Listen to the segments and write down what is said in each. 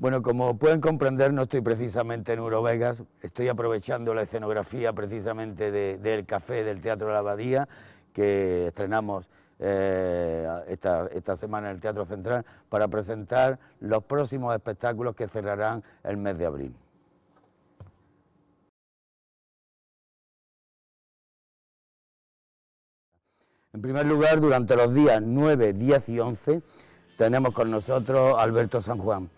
Bueno, como pueden comprender, no estoy precisamente en Eurovegas, estoy aprovechando la escenografía precisamente del café del Teatro de la Abadía, que estrenamos eh, esta, esta, semana en el Teatro Central, para presentar los próximos espectáculos que cerrarán el mes de abril. En primer lugar, durante los días 9, 10 y 11, tenemos con nosotros Alberto San Juan.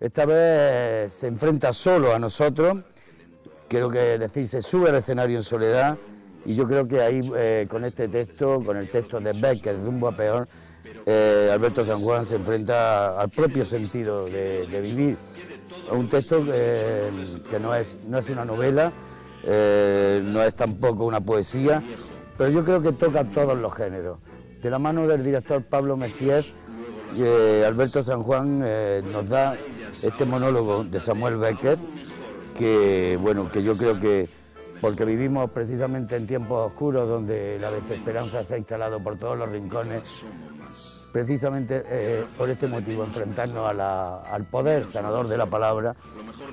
Esta vez se enfrenta solo a nosotros, ...quiero que decir, se sube al escenario en soledad y yo creo que ahí eh, con este texto, con el texto de Beck, de rumbo a peor, eh, Alberto San Juan se enfrenta al propio sentido de, de vivir. Un texto eh, que no es, no es una novela, no es tampoco una poesía, pero yo creo que toca todos los géneros. De la mano del director Pablo Messier, Alberto San Juan nos da este monólogo de Samuel Becker... que bueno, que yo creo que porque vivimos precisamente en tiempos oscuros donde la desesperanza se ha instalado por todos los rincones precisamente eh, por este motivo, enfrentarnos al poder sanador de la palabra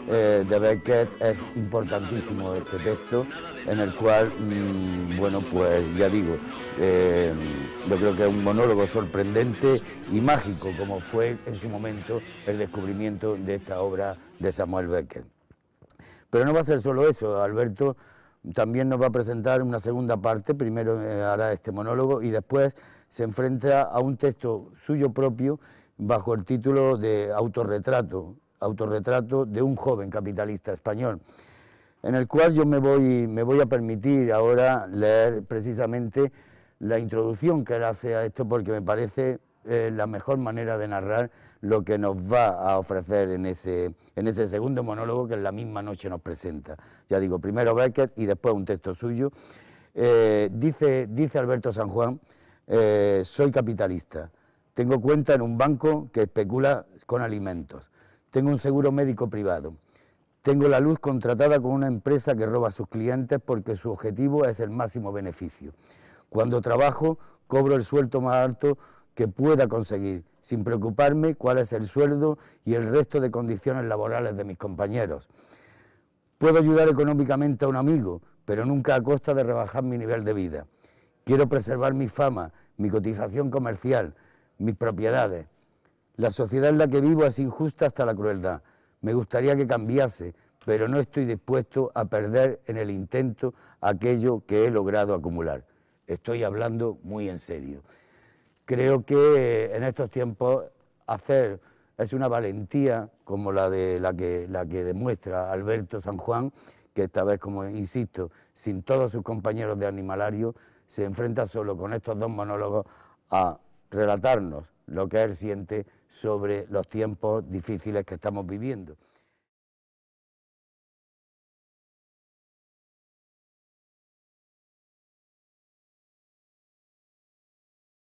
eh, de Beckett es importantísimo este texto, en el cual, mm, bueno, pues ya digo, eh, yo creo que es un monólogo sorprendente y mágico, como fue en su momento el descubrimiento de esta obra de Samuel Beckett. Pero no va a ser solo eso, Alberto también nos va a presentar una segunda parte, primero eh, hará este monólogo y después se enfrenta a un texto suyo propio bajo el título de Autorretrato, autorretrato de un joven capitalista español, en el cual yo me voy, me voy a permitir ahora leer precisamente la introducción que él hace a esto porque me parece la mejor manera de narrar lo que nos va a ofrecer en ese, en ese segundo monólogo que en la misma noche nos presenta. Ya digo, primero Beckett y después un texto suyo. Eh, dice, dice Alberto San Juan, eh, soy capitalista, tengo cuenta en un banco que especula con alimentos, tengo un seguro médico privado, tengo la luz contratada con una empresa que roba a sus clientes porque su objetivo es el máximo beneficio. Cuando trabajo, cobro el sueldo más alto que pueda conseguir, sin preocuparme cuál es el sueldo y el resto de condiciones laborales de mis compañeros. Puedo ayudar económicamente a un amigo, pero nunca a costa de rebajar mi nivel de vida. Quiero preservar mi fama, mi cotización comercial, mis propiedades. La sociedad en la que vivo es injusta hasta la crueldad. Me gustaría que cambiase, pero no estoy dispuesto a perder en el intento aquello que he logrado acumular. Estoy hablando muy en serio. Creo que eh, en estos tiempos hacer es una valentía como la, de, la, que, la que demuestra Alberto San Juan, que esta vez, como insisto, sin todos sus compañeros de animalario, se enfrenta solo con estos dos monólogos a relatarnos lo que él siente sobre los tiempos difíciles que estamos viviendo.